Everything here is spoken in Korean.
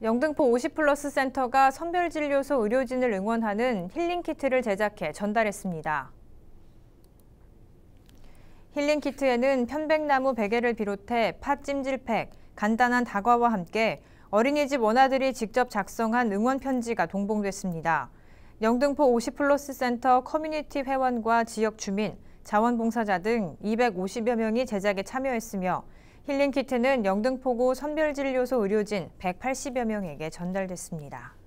영등포 50플러스 센터가 선별진료소 의료진을 응원하는 힐링키트를 제작해 전달했습니다. 힐링키트에는 편백나무 베개를 비롯해 팥찜질팩, 간단한 다과와 함께 어린이집 원아들이 직접 작성한 응원 편지가 동봉됐습니다. 영등포 50플러스 센터 커뮤니티 회원과 지역 주민, 자원봉사자 등 250여 명이 제작에 참여했으며 힐링키트는 영등포구 선별진료소 의료진 180여 명에게 전달됐습니다.